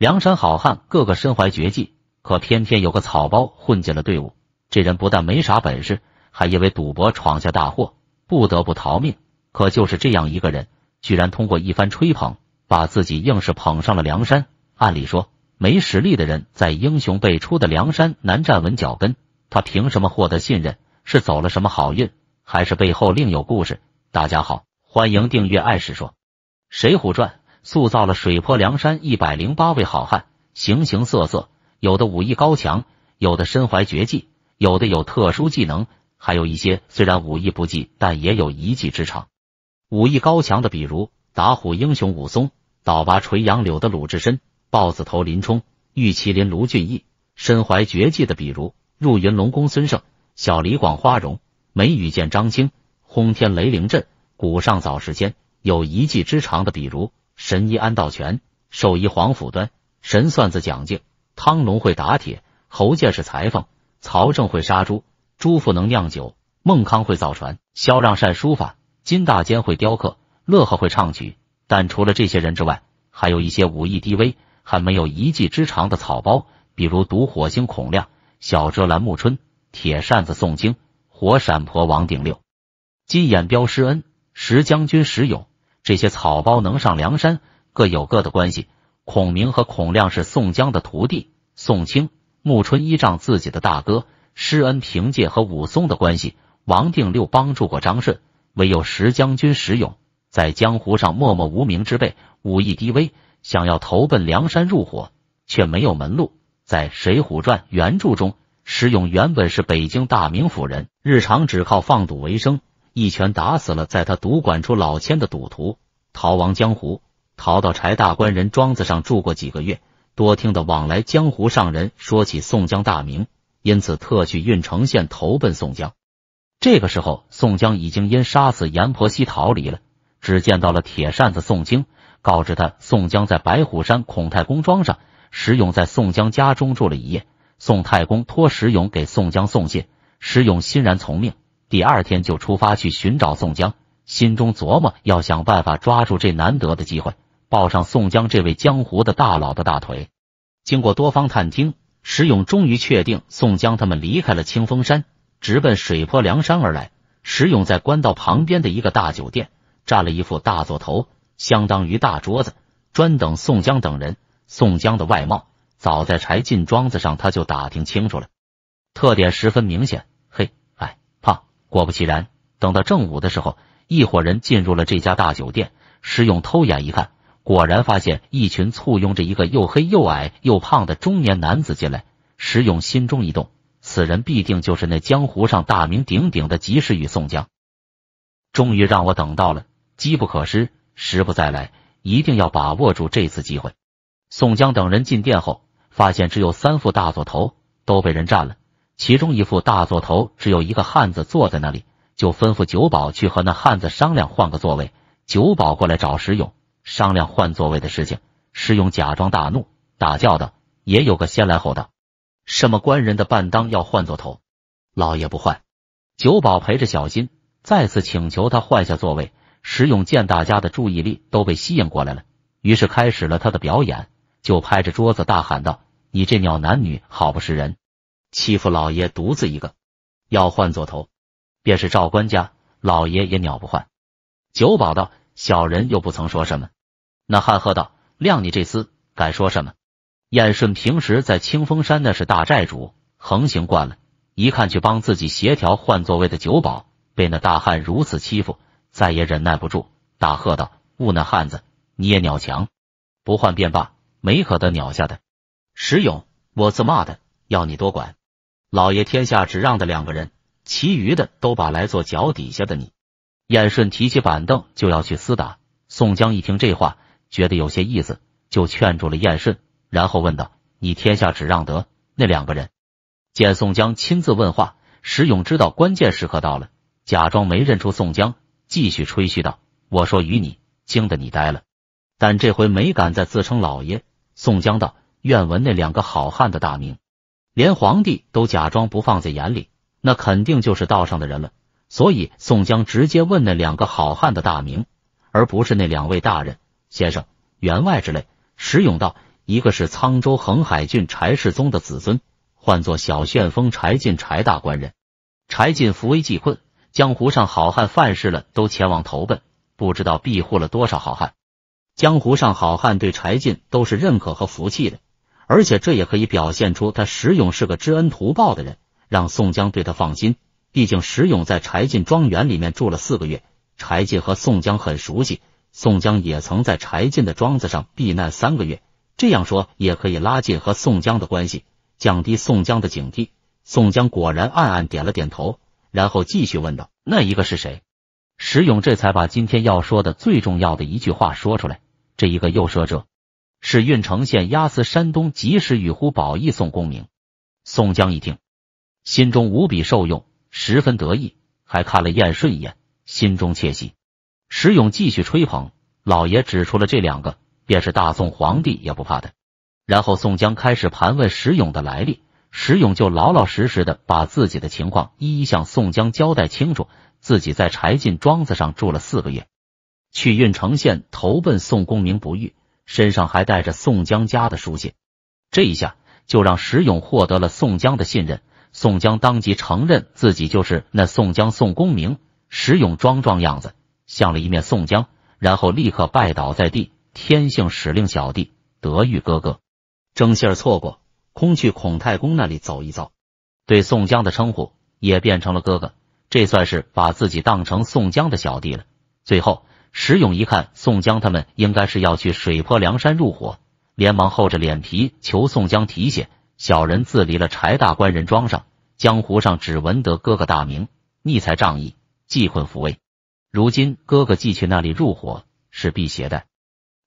梁山好汉个个身怀绝技，可偏偏有个草包混进了队伍。这人不但没啥本事，还因为赌博闯下大祸，不得不逃命。可就是这样一个人，居然通过一番吹捧，把自己硬是捧上了梁山。按理说，没实力的人在英雄辈出的梁山难站稳脚跟，他凭什么获得信任？是走了什么好运，还是背后另有故事？大家好，欢迎订阅《爱史说水浒传》。塑造了水泊梁山一百零八位好汉，形形色色，有的武艺高强，有的身怀绝技，有的有特殊技能，还有一些虽然武艺不济，但也有一技之长。武艺高强的，比如打虎英雄武松、倒拔垂杨柳的鲁智深、豹子头林冲、玉麒麟卢俊义；身怀绝技的，比如入云龙公孙胜、小李广花荣、眉宇见张清；轰天雷凌震、鼓上早时间有一技之长的，比如。神医安道全，兽医黄甫端，神算子蒋敬，汤龙会打铁，侯介是裁缝，曹正会杀猪，朱富能酿酒，孟康会造船，肖让善书法，金大坚会雕刻，乐和会唱曲。但除了这些人之外，还有一些武艺低微、还没有一技之长的草包，比如毒火星孔亮、小遮兰暮春、铁扇子宋清、火闪婆王定六、金眼镖施恩、石将军石勇。这些草包能上梁山，各有各的关系。孔明和孔亮是宋江的徒弟，宋清、暮春依仗自己的大哥施恩，凭借和武松的关系，王定六帮助过张顺。唯有石将军石勇，在江湖上默默无名之辈，武艺低微，想要投奔梁山入伙，却没有门路。在《水浒传》原著中，石勇原本是北京大名府人，日常只靠放赌为生。一拳打死了在他赌馆出老千的赌徒，逃亡江湖，逃到柴大官人庄子上住过几个月，多听得往来江湖上人说起宋江大名，因此特去郓城县投奔宋江。这个时候，宋江已经因杀死阎婆惜逃离了，只见到了铁扇子宋清，告知他宋江在白虎山孔太公庄上。石勇在宋江家中住了一夜，宋太公托石勇给宋江送信，石勇欣然从命。第二天就出发去寻找宋江，心中琢磨要想办法抓住这难得的机会，抱上宋江这位江湖的大佬的大腿。经过多方探听，石勇终于确定宋江他们离开了清风山，直奔水泊梁山而来。石勇在官道旁边的一个大酒店占了一副大座头，相当于大桌子，专等宋江等人。宋江的外貌早在柴进庄子上他就打听清楚了，特点十分明显。果不其然，等到正午的时候，一伙人进入了这家大酒店。石勇偷眼一看，果然发现一群簇拥着一个又黑又矮又胖的中年男子进来。石勇心中一动，此人必定就是那江湖上大名鼎鼎的及时雨宋江。终于让我等到了，机不可失，时不再来，一定要把握住这次机会。宋江等人进店后，发现只有三副大座头都被人占了。其中一副大座头只有一个汉子坐在那里，就吩咐酒保去和那汉子商量换个座位。酒保过来找石勇商量换座位的事情，石勇假装大怒，大叫道：“也有个先来后到，什么官人的半当要换座头，老爷不换。”酒保陪着小心，再次请求他换下座位。石勇见大家的注意力都被吸引过来了，于是开始了他的表演，就拍着桌子大喊道：“你这鸟男女，好不是人！”欺负老爷独自一个，要换座头，便是赵官家，老爷也鸟不换。九宝道：“小人又不曾说什么。”那汉喝道：“量你这厮，敢说什么？”燕顺平时在清风山那是大寨主，横行惯了。一看去帮自己协调换座位的九宝，被那大汉如此欺负，再也忍耐不住，大喝道：“兀那汉子，你也鸟强？不换便罢，没可得鸟下的。石勇，我自骂的，要你多管。”老爷天下只让的两个人，其余的都把来做脚底下的你。燕顺提起板凳就要去厮打。宋江一听这话，觉得有些意思，就劝住了燕顺，然后问道：“你天下只让得那两个人？”见宋江亲自问话，石勇知道关键时刻到了，假装没认出宋江，继续吹嘘道：“我说与你惊得你呆了，但这回没敢再自称老爷。”宋江道：“愿闻那两个好汉的大名。”连皇帝都假装不放在眼里，那肯定就是道上的人了。所以宋江直接问那两个好汉的大名，而不是那两位大人、先生、员外之类。石勇道：“一个是沧州横海郡柴世宗的子孙，唤作小旋风柴进，柴大官人。柴进扶危济困，江湖上好汉犯事了都前往投奔，不知道庇护了多少好汉。江湖上好汉对柴进都是认可和服气的。”而且这也可以表现出他石勇是个知恩图报的人，让宋江对他放心。毕竟石勇在柴进庄园里面住了四个月，柴进和宋江很熟悉，宋江也曾在柴进的庄子上避难三个月。这样说也可以拉近和宋江的关系，降低宋江的警惕。宋江果然暗暗点了点头，然后继续问道：“那一个是谁？”石勇这才把今天要说的最重要的一句话说出来：“这一个又说这。”是郓城县押司山东及时与呼保义宋公明。宋江一听，心中无比受用，十分得意，还看了燕顺一眼，心中窃喜。石勇继续吹捧，老爷指出了这两个，便是大宋皇帝也不怕的。然后宋江开始盘问石勇的来历，石勇就老老实实的把自己的情况一一向宋江交代清楚，自己在柴进庄子上住了四个月，去郓城县投奔宋公明不遇。身上还带着宋江家的书信，这一下就让石勇获得了宋江的信任。宋江当即承认自己就是那宋江宋公明。石勇装装样子，向了一面宋江，然后立刻拜倒在地：“天性使令小弟，德玉哥哥。”争信儿错过，空去孔太公那里走一遭。对宋江的称呼也变成了哥哥，这算是把自己当成宋江的小弟了。最后。石勇一看宋江他们应该是要去水泊梁山入伙，连忙厚着脸皮求宋江提携。小人自离了柴大官人庄上，江湖上只闻得哥哥大名，逆才仗义，济困扶危。如今哥哥既去那里入伙，是必携带。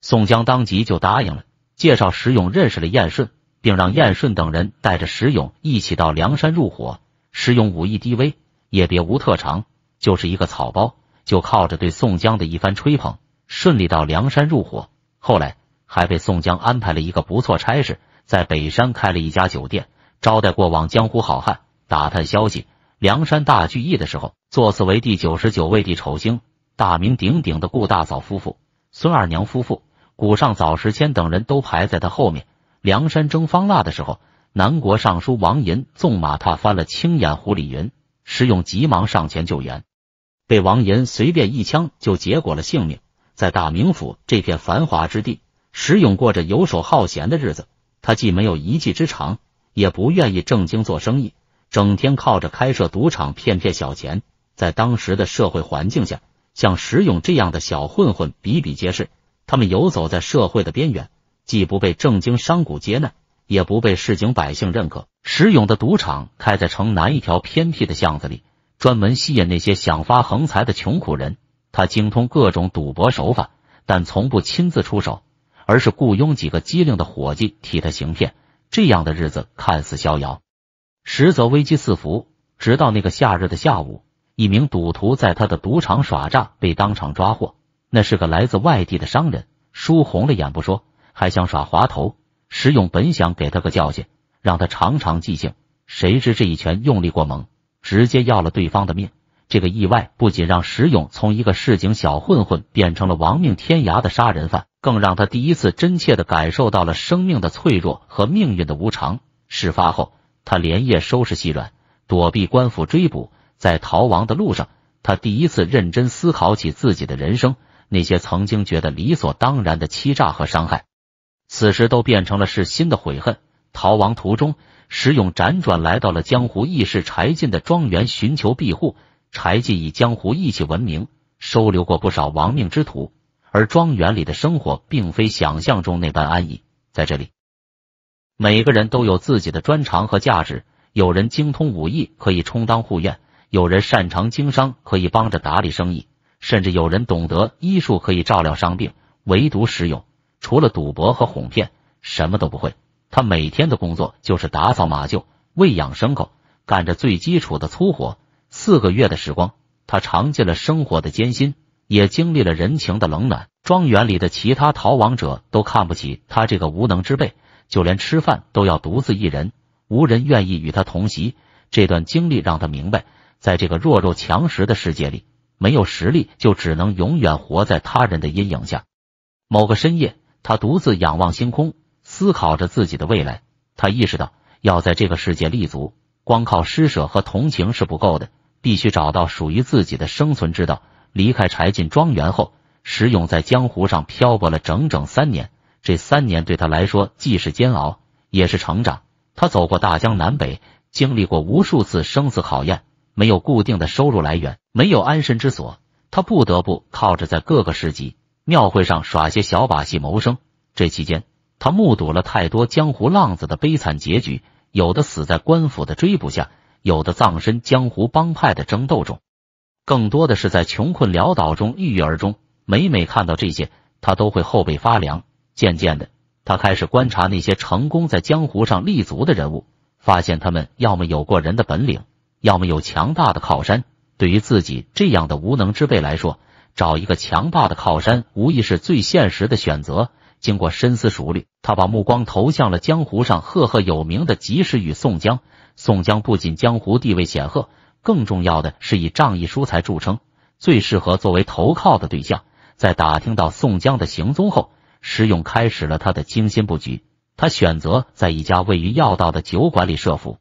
宋江当即就答应了，介绍石勇认识了燕顺，并让燕顺等人带着石勇一起到梁山入伙。石勇武艺低微，也别无特长，就是一个草包。就靠着对宋江的一番吹捧，顺利到梁山入伙。后来还被宋江安排了一个不错差事，在北山开了一家酒店，招待过往江湖好汉，打探消息。梁山大聚义的时候，座次为第九十九位，地丑星。大名鼎鼎的顾大嫂夫妇、孙二娘夫妇、古上早时迁等人都排在他后面。梁山征方腊的时候，南国尚书王寅纵马踏翻了青眼湖李云，石勇急忙上前救援。被王岩随便一枪就结果了性命。在大名府这片繁华之地，石勇过着游手好闲的日子。他既没有一技之长，也不愿意正经做生意，整天靠着开设赌场骗骗小钱。在当时的社会环境下，像石勇这样的小混混比比皆是。他们游走在社会的边缘，既不被正经商贾接纳，也不被市井百姓认可。石勇的赌场开在城南一条偏僻的巷子里。专门吸引那些想发横财的穷苦人。他精通各种赌博手法，但从不亲自出手，而是雇佣几个机灵的伙计替他行骗。这样的日子看似逍遥，实则危机四伏。直到那个夏日的下午，一名赌徒在他的赌场耍诈，被当场抓获。那是个来自外地的商人，输红了眼不说，还想耍滑头。石勇本想给他个教训，让他长长记性，谁知这一拳用力过猛。直接要了对方的命。这个意外不仅让石勇从一个市井小混混变成了亡命天涯的杀人犯，更让他第一次真切的感受到了生命的脆弱和命运的无常。事发后，他连夜收拾细软，躲避官府追捕。在逃亡的路上，他第一次认真思考起自己的人生。那些曾经觉得理所当然的欺诈和伤害，此时都变成了是新的悔恨。逃亡途中。石勇辗转来到了江湖义士柴进的庄园，寻求庇护。柴进以江湖义气闻名，收留过不少亡命之徒。而庄园里的生活并非想象中那般安逸，在这里，每个人都有自己的专长和价值。有人精通武艺，可以充当护院；有人擅长经商，可以帮着打理生意；甚至有人懂得医术，可以照料伤病。唯独石勇，除了赌博和哄骗，什么都不会。他每天的工作就是打扫马厩、喂养牲口，干着最基础的粗活。四个月的时光，他尝尽了生活的艰辛，也经历了人情的冷暖。庄园里的其他逃亡者都看不起他这个无能之辈，就连吃饭都要独自一人，无人愿意与他同席。这段经历让他明白，在这个弱肉强食的世界里，没有实力就只能永远活在他人的阴影下。某个深夜，他独自仰望星空。思考着自己的未来，他意识到要在这个世界立足，光靠施舍和同情是不够的，必须找到属于自己的生存之道。离开柴进庄园后，石勇在江湖上漂泊了整整三年。这三年对他来说既是煎熬，也是成长。他走过大江南北，经历过无数次生死考验，没有固定的收入来源，没有安身之所，他不得不靠着在各个市集、庙会上耍些小把戏谋生。这期间，他目睹了太多江湖浪子的悲惨结局，有的死在官府的追捕下，有的葬身江湖帮派的争斗中，更多的是在穷困潦倒中郁郁而终。每每看到这些，他都会后背发凉。渐渐的，他开始观察那些成功在江湖上立足的人物，发现他们要么有过人的本领，要么有强大的靠山。对于自己这样的无能之辈来说，找一个强大的靠山，无疑是最现实的选择。经过深思熟虑，他把目光投向了江湖上赫赫有名的及时雨宋江。宋江不仅江湖地位显赫，更重要的是以仗义疏财著称，最适合作为投靠的对象。在打听到宋江的行踪后，石勇开始了他的精心布局。他选择在一家位于要道的酒馆里设伏。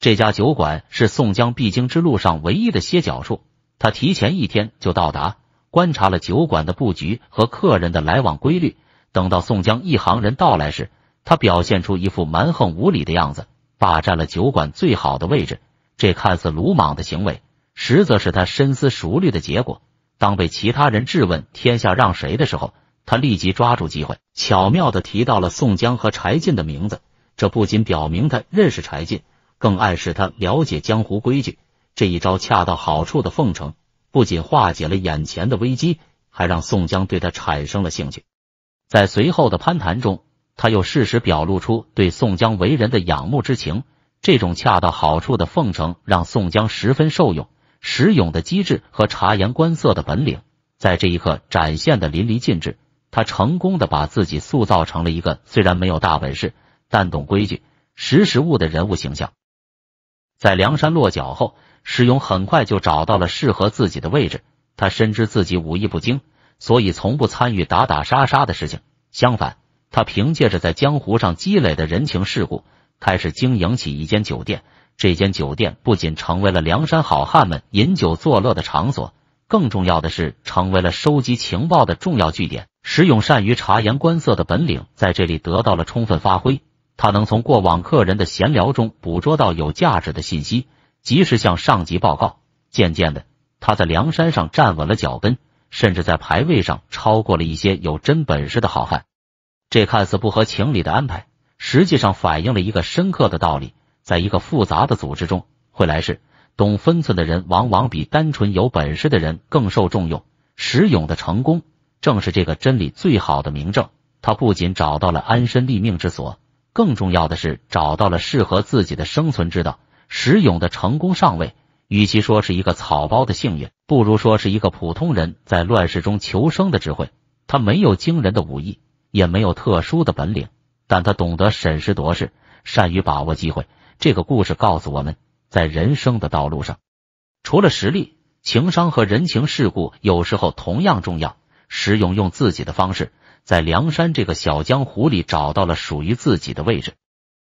这家酒馆是宋江必经之路上唯一的歇脚处。他提前一天就到达，观察了酒馆的布局和客人的来往规律。等到宋江一行人到来时，他表现出一副蛮横无理的样子，霸占了酒馆最好的位置。这看似鲁莽的行为，实则是他深思熟虑的结果。当被其他人质问“天下让谁”的时候，他立即抓住机会，巧妙的提到了宋江和柴进的名字。这不仅表明他认识柴进，更暗示他了解江湖规矩。这一招恰到好处的奉承，不仅化解了眼前的危机，还让宋江对他产生了兴趣。在随后的攀谈中，他又适时表露出对宋江为人的仰慕之情。这种恰到好处的奉承，让宋江十分受用。石勇的机智和察言观色的本领，在这一刻展现的淋漓尽致。他成功的把自己塑造成了一个虽然没有大本事，但懂规矩、识时务的人物形象。在梁山落脚后，石勇很快就找到了适合自己的位置。他深知自己武艺不精。所以，从不参与打打杀杀的事情。相反，他凭借着在江湖上积累的人情世故，开始经营起一间酒店。这间酒店不仅成为了梁山好汉们饮酒作乐的场所，更重要的是成为了收集情报的重要据点。石勇善于察言观色的本领在这里得到了充分发挥。他能从过往客人的闲聊中捕捉到有价值的信息，及时向上级报告。渐渐的，他在梁山上站稳了脚跟。甚至在排位上超过了一些有真本事的好汉。这看似不合情理的安排，实际上反映了一个深刻的道理：在一个复杂的组织中，会来事、懂分寸的人，往往比单纯有本事的人更受重用。石勇的成功，正是这个真理最好的明证。他不仅找到了安身立命之所，更重要的是找到了适合自己的生存之道。石勇的成功上位。与其说是一个草包的幸运，不如说是一个普通人在乱世中求生的智慧。他没有惊人的武艺，也没有特殊的本领，但他懂得审时度势，善于把握机会。这个故事告诉我们，在人生的道路上，除了实力、情商和人情世故，有时候同样重要。石勇用自己的方式，在梁山这个小江湖里找到了属于自己的位置。